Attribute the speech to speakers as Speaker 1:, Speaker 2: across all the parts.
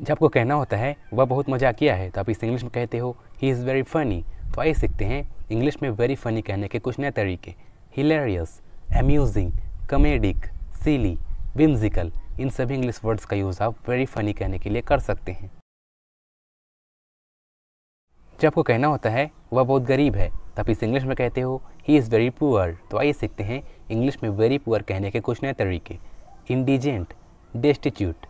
Speaker 1: जब आपको कहना होता है वह बहुत मज़ा किया है तो आप इसे इंग्लिश में कहते हो ही इज़ वेरी फनी तो आइए सीखते हैं इंग्लिश में वेरी फनी कहने के कुछ नए तरीके hilarious amusing comedic silly whimsical इन सभी इंग्लिश वर्ड्स का यूज़ आप वेरी फनी कहने के लिए कर सकते हैं जब आपको कहना होता है वह बहुत गरीब है तब तो इस इसे इंग्लिश में कहते हो ही इज़ वेरी पुअर तो आइए सीखते हैं इंग्लिश में वेरी पुअर कहने के कुछ नए तरीके indigent destitute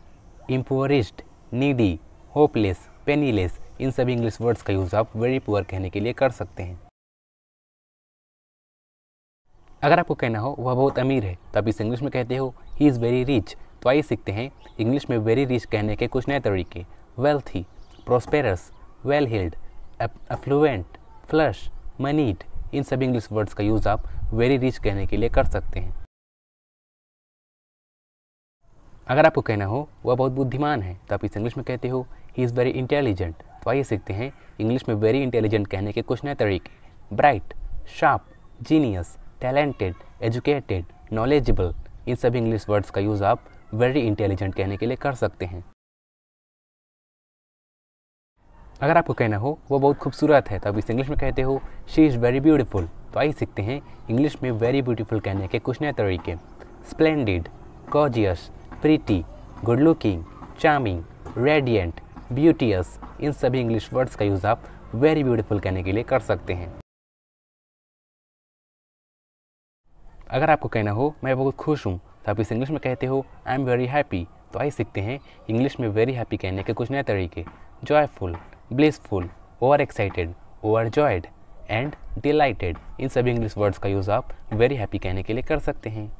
Speaker 1: impoverished needy hopeless penniless इन सभी इंग्लिश वर्ड्स का यूज़ आप वेरी पुअर कहने के लिए कर सकते हैं अगर आपको कहना हो वह बहुत अमीर है तो आप इस इंग्लिश में कहते हो ही इज़ वेरी रिच तो आइए सीखते हैं इंग्लिश में वेरी रिच कहने के कुछ नए तरीके wealthy prosperous well heeled affluent flush moneyed इन सभी इंग्लिश वर्ड्स का यूज़ आप वेरी रिच कहने के लिए कर सकते हैं अगर आपको कहना हो वह बहुत बुद्धिमान है तो आप इस इंग्लिश में कहते हो ही इज़ वेरी इंटेलिजेंट तो आइए सीखते हैं इंग्लिश में वेरी इंटेलिजेंट कहने के कुछ नए तरीके bright sharp genius talented educated knowledgeable इन सभी इंग्लिश वर्ड्स का यूज़ आप वेरी इंटेलिजेंट कहने के लिए कर सकते हैं अगर आपको कहना हो वो बहुत खूबसूरत है तो आप इस इंग्लिश में कहते हो शी इज़ वेरी ब्यूटीफुल तो आइए सीखते हैं इंग्लिश में वेरी ब्यूटीफुल कहने के कुछ नए तरीके splendid gorgeous pretty good looking charming radiant beauteous इन सभी इंग्लिश वर्ड्स का यूज़ आप वेरी ब्यूटीफुल कहने के लिए कर सकते हैं अगर आपको कहना हो मैं बहुत खुश हूँ तो आप इस इंग्लिश में कहते हो आई एम वेरी हैप्पी तो आइए सीखते हैं इंग्लिश में वेरी हैप्पी कहने के कुछ नए तरीके joyful blissful over excited overjoyed and delighted इन सभी इंग्लिश वर्ड्स का यूज़ आप वेरी हैप्पी कहने के लिए कर सकते हैं